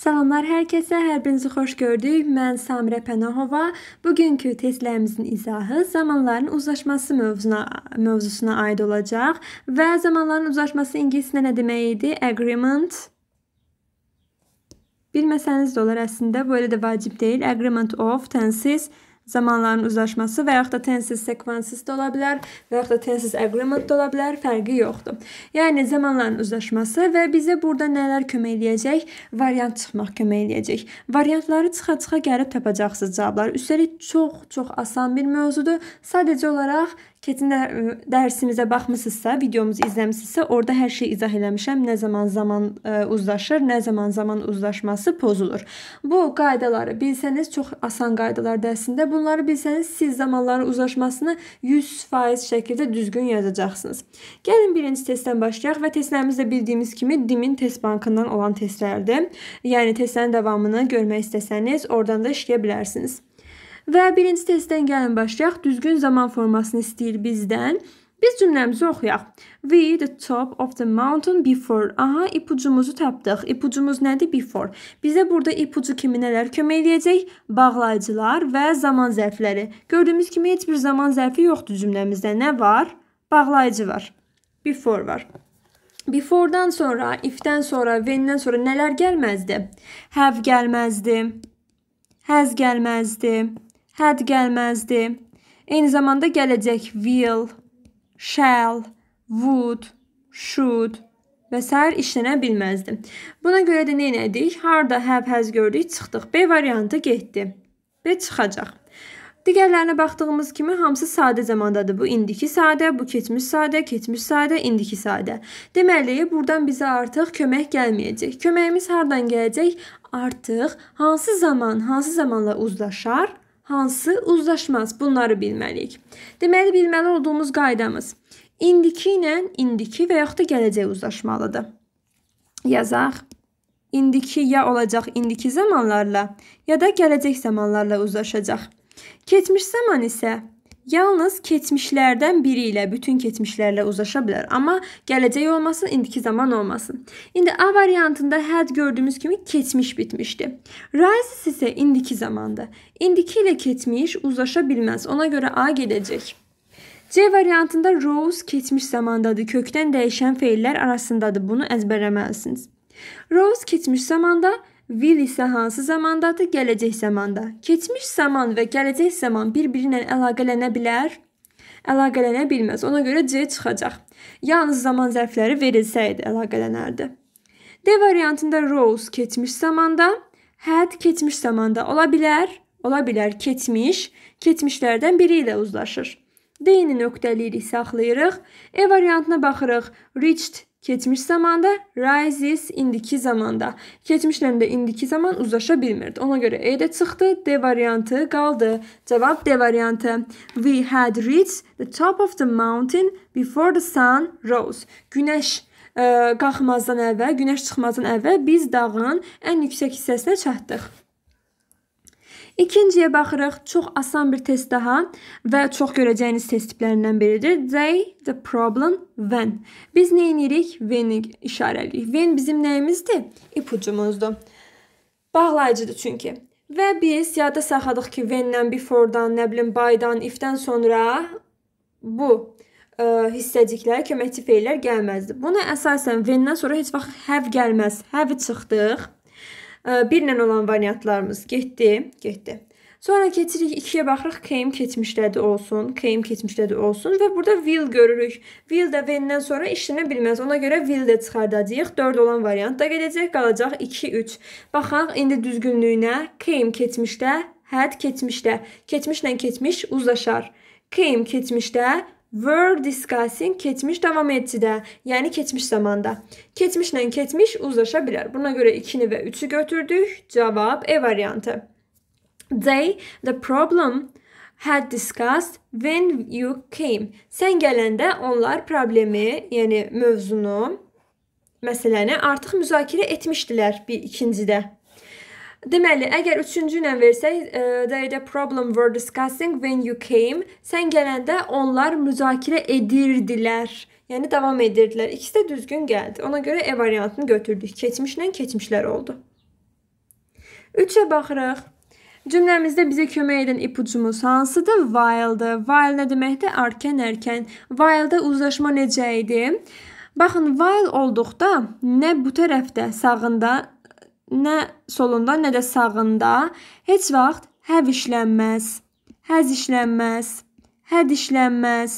Salamlar hər kəsə, hər birinizi xoş gördük. Mən Samirə Pənahova. Bugünkü testlərimizin izahı zamanların uzlaşması mövzuna mövzusuna aid olacaq və zamanların uzlaşması ingiliscə nə demək idi? Agreement. Bilməsəniz də olar əslində, bu elə də vacib deyil. Agreement of tenses zamanların uzlaşması və yaxud da tenses sequences də ola bilər və yaxud da tenses agreement də ola bilər, fərqi yoxdur. Yəni zamanların uzlaşması və bizə burada nələr kömək eləyəcək? Variant çıxmaq kömək eləyəcək. Variantları çıxa-çıxa gəlib tapacaqsınız cavabları. Üstəlik çox-çox asan bir mövzudur. Sadəcə olaraq Keçən dərsimizə baxmısınızsa, videomuzu izləmisinizsə, orada hər şeyi izah eləmişəm. Nə zaman zaman ə, uzlaşır, nə zaman zaman uzlaşması pozulur. Bu qaydaları bilsəniz çox asan qaydalardır əslində. Bunları bilsəniz siz zamanların uzlaşmasını 100% şəkildə düzgün yazacaqsınız. Gəlin birinci testdən başlayaq və testlərimiz də bildiyimiz kimi DIM-in test bankından olan testlərdir. Yəni testlərin davamını görmək istəsəniz, oradan da işləyə bilərsiniz. Və birinci testdən gəlin başlayaq. Düzgün zaman formasını istəyir bizdən. Biz cümləmizi oxuyaq. We the top of the mountain before. Aha, ipucumuzu tapdıq. İpucumuz nədir? Before. Bizə burada ipucu kimi nələr kömək edəcək? Bağlayıcılar və zaman zərfləri. Gördüyümüz kimi heç bir zaman zərfi yoxdur cümləmizdə. Nə var? Bağlayıcı var. Before var. Before-dan sonra, if-dən sonra, when-dən sonra nələr gəlməzdi? Have gəlməzdi. Has gəlməzdi had gəlməzdi. Eyni zamanda gələcək will, shall, would, should və sair işlənə bilməzdi. Buna görə də nə etdik? Harda have has gördük, çıxdıq. B variantı getdi. B çıxacaq. Digərlərinə baxdığımız kimi hamısı sadə zamandadır. Bu indiki sadə, bu keçmiş sadə, keçmiş sadə, indiki sadə. Deməli, burdan bizə artıq kömək gəlməyəcək. Köməyimiz hardan gələcək? Artıq hansı zaman, hansı zamanla uzlaşar? hansı uzlaşmaz bunları bilməliyik. Deməli bilməli olduğumuz qaydamız indiki ilə indiki və yaxud da gələcək uzlaşmalıdır. Yazaq indiki ya olacaq indiki zamanlarla ya da gələcək zamanlarla uzlaşacaq. Keçmiş zaman isə Yalnız keçmişlərdən biri ilə, bütün keçmişlərlə uzlaşa bilər, amma gələcək olmasın, indiki zaman olmasın. İndi A variantında had gördüyümüz kimi keçmiş bitmişdi. Rises isə indiki zamanda. İndiki ilə keçmiş uzlaşa bilməz. Ona görə A gedəcək. C variantında rose keçmiş zamandadır. Kökdən dəyişən feillər arasındadır. Bunu əzbərləməlisiniz. Rose keçmiş zamanda, Will isə hansı zamandadır, gələcək zamanda. Keçmiş zaman və gələcək zaman bir-birinə əlaqələnə bilər? Əlaqələnə bilməz. Ona görə C çıxacaq. Yalnız zaman zərfləri verilsəydi əlaqələnərdi. D variantında Rose keçmiş zamanda, had keçmiş zamanda ola bilər, ola bilər keçmiş, keçmişlərdən biri ilə uzlaşır. D-ni nöqtəliyirik, saxlayırıq. E variantına baxırıq. Reached Keçmiş zamanda rises indiki zamanda. Keçmişlə də indiki zaman uzlaşa bilmirdi. Ona görə E də çıxdı, D variantı qaldı. Cavab D variantı. We had reached the top of the mountain before the sun rose. Günəş ə, e, qalxmazdan əvvəl, günəş çıxmazdan əvvəl biz dağın ən yüksək hissəsinə çatdıq. İkinciyə baxırıq. Çox asan bir test daha və çox görəcəyiniz test tiplərindən biridir. They the problem when. Biz nə edirik? When-i işarələyik. When bizim nəyimizdir? İpucumuzdur. Bağlayıcıdır çünki. Və biz yadda saxladıq ki, when-dən, before-dan, nə bilim, by-dan, if-dən sonra bu ə, e, hissəciklər, köməkçi feillər gəlməzdi. Buna əsasən when-dən sonra heç vaxt have gəlməz. Have-i çıxdıq. 1-lə olan variantlarımız getdi, getdi. Sonra keçirik 2-yə baxırıq. Came keçmişdədir olsun, came keçmişdədir olsun və burada will görürük. Will də when-dən sonra işlənə bilməz. Ona görə will də çıxardacağıq. 4 olan variant da gedəcək, qalacaq 2 3. Baxaq indi düzgünlüyünə. Came keçmişdə, had keçmişdə. Keçmişlə keçmiş uzlaşar. Came keçmişdə, Were discussing keçmiş davam edicidə, yəni keçmiş zamanda. Keçmişlə keçmiş uzlaşa bilər. Buna görə 2-ni və 3-ü götürdük. Cavab E variantı. They the problem had discussed when you came. Sən gələndə onlar problemi, yəni mövzunu, məsələni artıq müzakirə etmişdilər bir ikincidə. Deməli, əgər üçüncü ilə versək, e, there the problem were discussing when you came. Sən gələndə onlar müzakirə edirdilər. Yəni davam edirdilər. İkisi də düzgün gəldi. Ona görə E variantını götürdük. Keçmişlə keçmişlər oldu. 3-ə baxırıq. Cümləmizdə bizə kömək edən ipucumuz hansıdır? While-dır. While nə deməkdir? Arken, erkən. While-da uzlaşma necə idi? Baxın, while olduqda nə bu tərəfdə, sağında, nə solunda, nə də sağında heç vaxt həvişlənməz, həz işlənməz, həd işlənməz,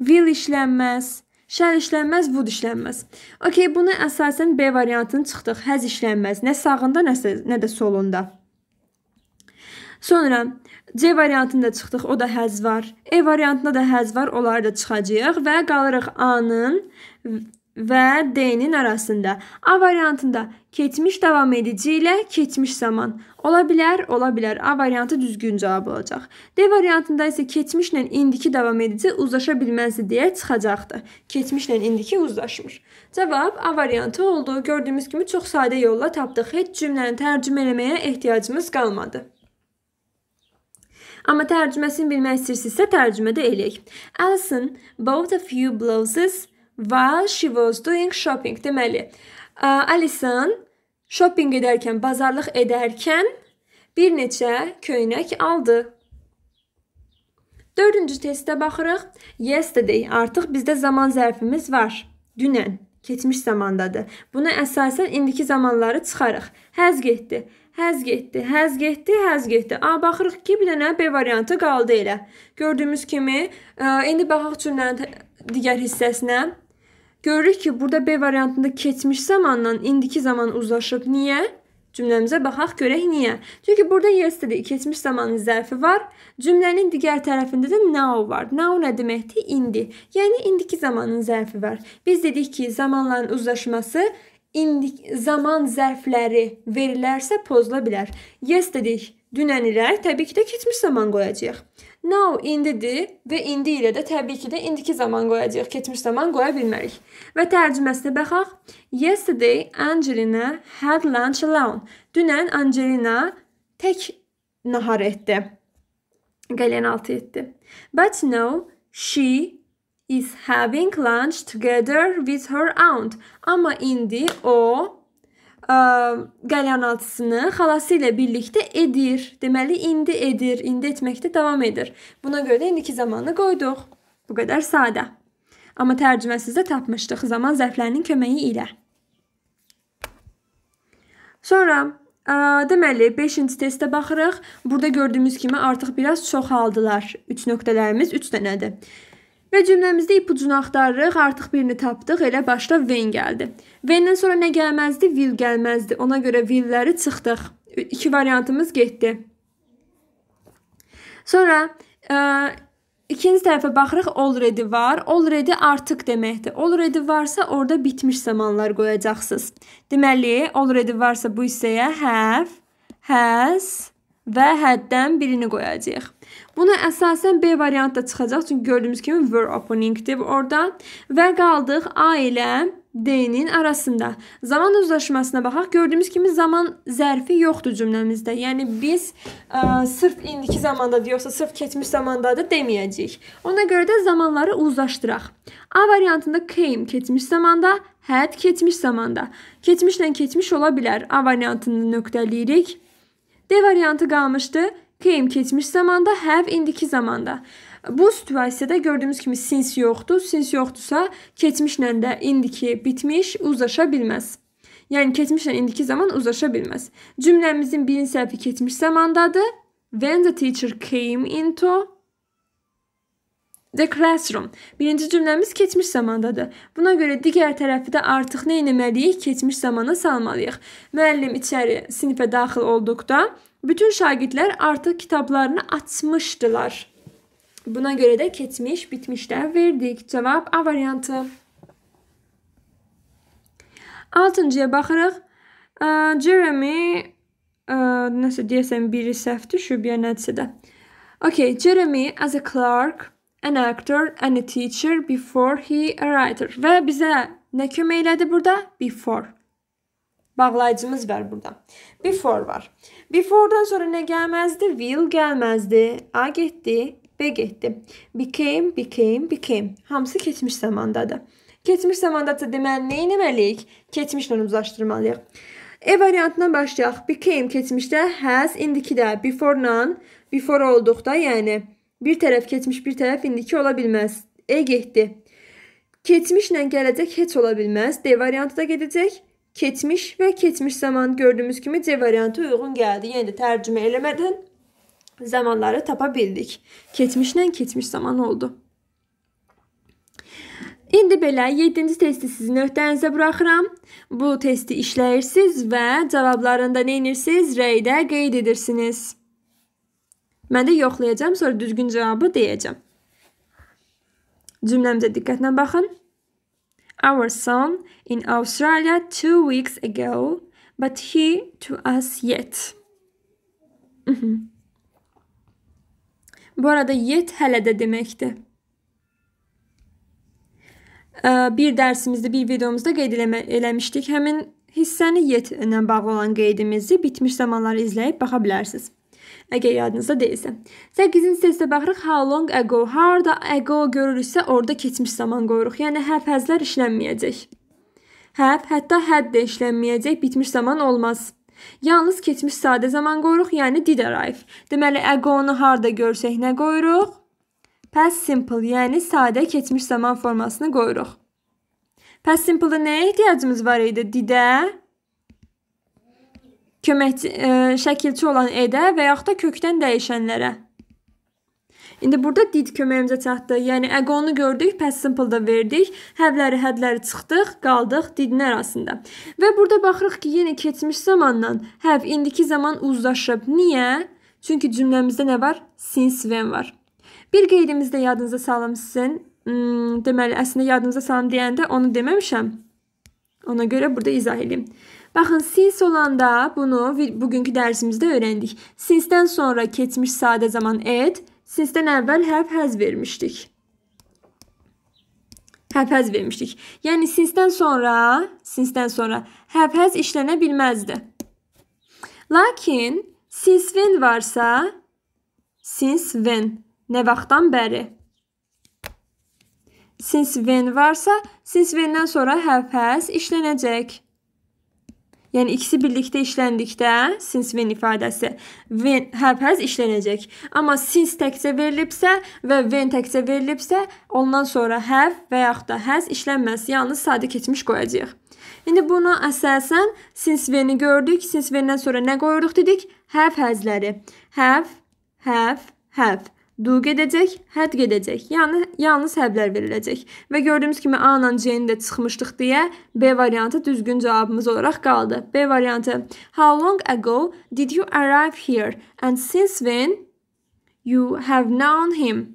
will işlənməz, şəl işlənməz, would işlənməz. Okay, bunu əsasən B variantını çıxdıq. Həz işlənməz, nə sağında, nə, nə də solunda. Sonra C variantında çıxdıq, o da həz var. E variantında da həz var, onları da çıxacağıq və qalırıq A-nın və D-nin arasında. A variantında keçmiş davam edici ilə keçmiş zaman. Ola bilər, ola bilər. A variantı düzgün cavab olacaq. D variantında isə keçmişlə indiki davam edici uzlaşa bilməzdi deyə çıxacaqdı. Keçmişlə indiki uzlaşmır. Cavab A variantı oldu. Gördüyümüz kimi çox sadə yolla tapdıq. Heç cümləni tərcümə eləməyə ehtiyacımız qalmadı. Amma tərcüməsini bilmək istəyirsinizsə, tərcümə də eləyək. Alison bought a few blouses while she was doing shopping. Deməli, Alison shopping edərkən, bazarlıq edərkən bir neçə köynək aldı. 4-cü testə baxırıq. Yesterday artıq bizdə zaman zərfimiz var. Dünən keçmiş zamandadır. Buna əsasən indiki zamanları çıxarıq. Həz getdi. Həz getdi, həz getdi, həz getdi. A baxırıq ki, bir dənə B variantı qaldı elə. Gördüyümüz kimi, ə, indi baxaq cümlənin digər hissəsinə. Görürük ki, burada B variantında keçmiş zamanla indiki zaman uzlaşıb. Niyə? Cümləmizə baxaq görək niyə. Çünki burada yesterday keçmiş zamanın zərfi var. Cümlənin digər tərəfində də now var. Now nə deməkdir? İndi. Yəni indiki zamanın zərfi var. Biz dedik ki, zamanların uzlaşması indi zaman zərfləri verilərsə pozula bilər. Yes dedik. Dünən ilə təbii ki də keçmiş zaman qoyacağıq. Now indidir və indi ilə də təbii ki də indiki zaman qoyacağıq. Keçmiş zaman qoya bilmərik. Və tərcüməsinə baxaq. Yesterday Angelina had lunch alone. Dünən Angelina tək nahar etdi. Qəlyan altı etdi. But now she is having lunch together with her aunt. Amma indi o qəlyanaltısını xalası ilə birlikdə edir. Deməli indi edir, indi etməkdə davam edir. Buna görə də indiki zamanı qoyduq. Bu qədər sadə. Amma tərcüməsi də tapmışdıq zaman zərflərinin köməyi ilə. Sonra Ə, deməli 5-ci testə baxırıq. Burada gördüyümüz kimi artıq biraz çoxaldılar. 3 nöqtələrimiz 3 dənədir. Və cümləmizdə ipucunu axtarırıq, artıq birini tapdıq, elə başda when gəldi. When-dən sonra nə gəlməzdi? Will gəlməzdi. Ona görə will-ləri çıxdıq. İki variantımız getdi. Sonra ə, e, ikinci tərəfə baxırıq, already var. Already artıq deməkdir. Already varsa orada bitmiş zamanlar qoyacaqsınız. Deməli, already varsa bu hissəyə have, has və had-dən birini qoyacağıq. Buna əsasən B variantı da çıxacaq, çünki gördüyünüz kimi were opening-dir orada və qaldıq A ilə D-nin arasında. Zaman uzlaşmasına baxaq. Gördüyümüz kimi zaman zərfi yoxdur cümləmizdə. Yəni biz ə, e, sırf indiki zamandadır yoxsa sırf keçmiş zamandadır deməyəcəyik. Ona görə də zamanları uzlaşdıraq. A variantında came keçmiş zamanda, had keçmiş zamanda. Keçmişlə keçmiş ola bilər. A variantını nöqtələyirik. D variantı qalmışdı came keçmiş zamanda, have indiki zamanda. Bu situasiyada gördüyümüz kimi since yoxdur. Since yoxdursa keçmişlə də indiki bitmiş uzlaşa bilməz. Yəni keçmişlə indiki zaman uzlaşa bilməz. Cümləmizin birinci səhvi keçmiş zamandadır. When the teacher came into The classroom. Birinci cümləmiz keçmiş zamandadır. Buna görə digər tərəfi də artıq nə etməliyik? Keçmiş zamana salmalıyıq. Müəllim içəri sinifə daxil olduqda Bütün şagirdlər artıq kitablarını açmışdılar. Buna görə də keçmiş, bitmişlər verdik. Cavab A variantı. 6-cıya baxırıq. Jeremy e, nəsə deyəsən biri səhv düşüb ya nədirsə də. Okay, Jeremy as a clerk, an actor and a teacher before he a writer. Və bizə nə kömək elədi burada? Before bağlayıcımız var burada. Before var. Before'dan sonra nə gəlməzdi? Will gəlməzdi. A getdi, B getdi. Became, became, became. Hamısı keçmiş zamandadır. Keçmiş zamandadır deməli nə etməliyik? Keçmişlə uzlaşdırmalıyıq. E variantından başlayaq. Became keçmişdə has, indikidə before-la, before olduqda, yəni bir tərəf keçmiş, bir tərəf indiki ola bilməz. E getdi. Keçmişlə gələcək heç ola bilməz. D variantı da gedəcək keçmiş və keçmiş zaman gördüyümüz kimi C variantı uyğun gəldi. Yəni də tərcümə eləmədən zamanları tapa bildik. Keçmişlə keçmiş zaman oldu. İndi belə 7-ci testi sizin öhdənizə buraxıram. Bu testi işləyirsiniz və cavablarında nə edirsiniz? Rəydə qeyd edirsiniz. Mən də yoxlayacağam, sonra düzgün cavabı deyəcəm. Cümləmizə diqqətlə baxın. our son in Australia two weeks ago, but he to us yet. Mhm. Bu arada yet hele de demekti. Ee, bir dersimizde, bir videomuzda qeyd eləmişdik. Həmin hissəni yet ilə bağlı olan qeydimizi bitmiş zamanları izləyib baxa bilərsiniz. Əgər yadınızda deyilsə. 8-ci testə baxırıq. How long ago, harda ago görürüksə, orada keçmiş zaman qoyuruq. Yəni have-has-lər işlənməyəcək. Have, hətta had də işlənməyəcək, bitmiş zaman olmaz. Yalnız keçmiş sadə zaman qoyuruq, yəni did arrive. Deməli, ago-nu harda görsək nə qoyuruq? Past simple, yəni sadə keçmiş zaman formasını qoyuruq. Past simple-da nəyə ehtiyacımız var idi? Did-ə, kömək ə, e, şəkilçi olan edə və yaxud da kökdən dəyişənlərə. İndi burada did köməyimizə çatdı. Yəni əqonu gördük, past simple-da verdik, həvləri, hədləri çıxdıq, qaldıq didin arasında. Və burada baxırıq ki, yenə keçmiş zamandan have indiki zaman uzlaşıb. Niyə? Çünki cümləmizdə nə var? Since when var. Bir qeydimiz də yadınıza salım sizin. Hmm, deməli əslində yadınıza salım deyəndə onu deməmişəm. Ona görə burada izah edeyim. Baxın, since olanda bunu bugünkü dərsimizdə öyrəndik. Since-dən sonra keçmiş sadə zaman et, since-dən əvvəl hərf həz vermişdik. Hərf həz vermişdik. Yəni since-dən sonra, since-dən sonra hərf həz işlənə bilməzdi. Lakin since when varsa, since when nə vaxtdan bəri since when varsa, since when-dən sonra have has işlənəcək. Yəni ikisi birlikdə işləndikdə since when ifadəsi when have has işlənəcək. Amma since təkcə verilibsə və when təkcə verilibsə, ondan sonra have və yaxud da has işlənməz. Yalnız yəni sadə keçmiş qoyacağıq. İndi buna əsasən since when-i gördük. Since when-dən sonra nə qoyuruq dedik? Have has-ləri. Have, have, have do gedəcək, had gedəcək. Yəni yalnız həblər veriləcək. Və gördüyümüz kimi A ilə C-ni də çıxmışdıq deyə B variantı düzgün cavabımız olaraq qaldı. B variantı. How long ago did you arrive here and since when you have known him?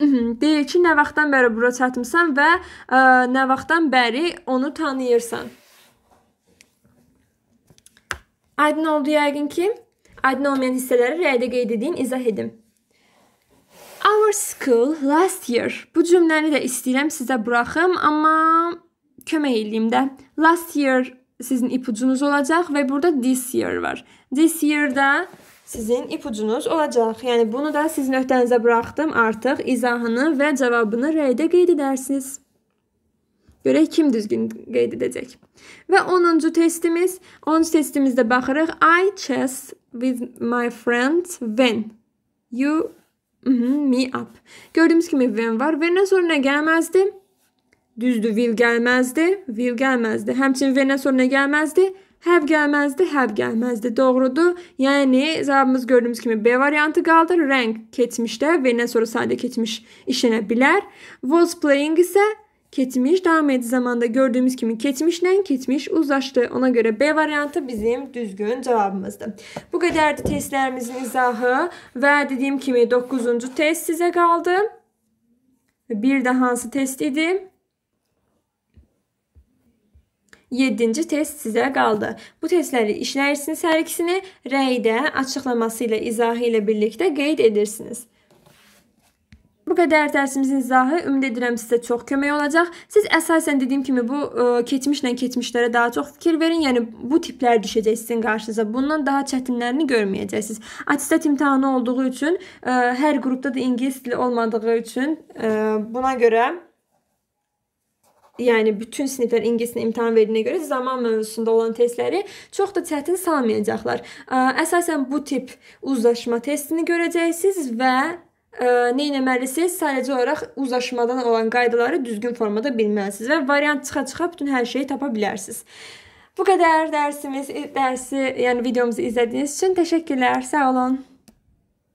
Mhm, deyir ki, nə vaxtdan bəri bura çatmısan və ə, e, nə vaxtdan bəri onu tanıyırsan. Aydın oldu yəqin ki, Aydın olmayan hissələri rəydə qeyd edin, izah edin. Our school last year. Bu cümləni də istəyirəm sizə buraxım, amma kömək eləyim də. Last year sizin ipucunuz olacaq və burada this year var. This year də sizin ipucunuz olacaq. Yəni bunu da sizin öhdənizə buraxdım. Artıq izahını və cavabını rəydə qeyd edərsiniz. Görək kim düzgün qeyd edəcək. Və 10-cu testimiz, 10-cu testimizdə baxırıq I chess with my friends when you mm -hmm, me up. Gördüğümüz kimi when var. When'e sonuna gelmezdi. Düzdü will gelmezdi. Will gelmezdi. Həmçinin when'e sonuna gəlməzdi. Have gəlməzdi, have gəlməzdi. Doğrudur. Yəni cavabımız gördüyümüz kimi B variantı qaldı. Rank keçmişdə when'e sonra sadə keçmiş işlənə bilər. Was playing isə Keçmiş devam edici zamanda gördüğümüz kimi keçmişlə keçmiş uzlaşdı. Ona görə B variantı bizim düzgün cavabımızdır. Bu qədərdir testlərimizin izahı və dediyim kimi 9-cu test sizə qaldı. Bir də hansı test idi? 7-ci test sizə qaldı. Bu testləri işləyirsiniz hər ikisini, rəydə açıqlaması ilə izahı ilə birlikdə qeyd edirsiniz bu qədər dərsimizin izahı. Ümid edirəm sizə çox kömək olacaq. Siz əsasən dediyim kimi bu ə, e, keçmişlə keçmişlərə daha çox fikir verin. Yəni bu tiplər düşəcək sizin qarşınıza. Bundan daha çətinlərini görməyəcəksiniz. Attestat imtahanı olduğu üçün ə, e, hər qrupda da ingilis dili olmadığı üçün ə, e, buna görə yəni bütün siniflər ingiliscə imtahan verdiyinə görə zaman mövzusunda olan testləri çox da çətin salmayacaqlar. Əsasən bu tip uzlaşma testini görəcəksiniz və nə etməlisiniz? Sadəcə olaraq uzlaşmadan olan qaydaları düzgün formada bilməlisiniz və variant çıxa-çıxa bütün hər şeyi tapa bilərsiniz. Bu qədər dərsimiz, dərsi, yəni videomuzu izlədiyiniz üçün təşəkkürlər. Sağ olun.